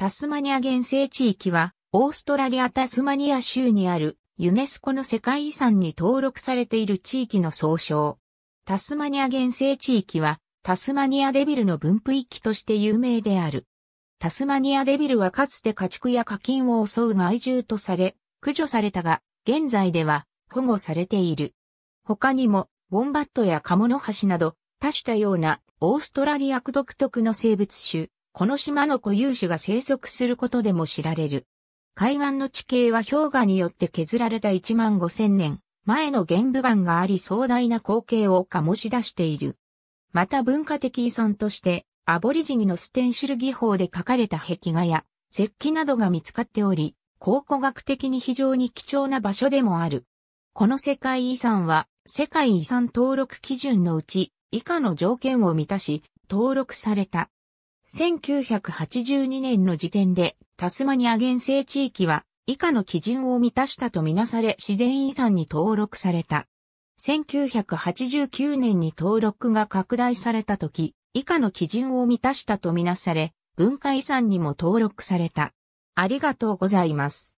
タスマニア原生地域は、オーストラリア・タスマニア州にある、ユネスコの世界遺産に登録されている地域の総称。タスマニア原生地域は、タスマニアデビルの分布域として有名である。タスマニアデビルはかつて家畜や課金を襲う害獣とされ、駆除されたが、現在では保護されている。他にも、ウォンバットやカモノハシなど、多種多様なオーストラリア独特の生物種、この島の固有種が生息することでも知られる。海岸の地形は氷河によって削られた1万5千年前の玄武岩があり壮大な光景を醸し出している。また文化的遺存としてアボリジニのステンシル技法で描かれた壁画や石器などが見つかっており、考古学的に非常に貴重な場所でもある。この世界遺産は世界遺産登録基準のうち以下の条件を満たし登録された。1982年の時点でタスマニア原生地域は以下の基準を満たしたとみなされ自然遺産に登録された。1989年に登録が拡大された時、以下の基準を満たしたとみなされ、文化遺産にも登録された。ありがとうございます。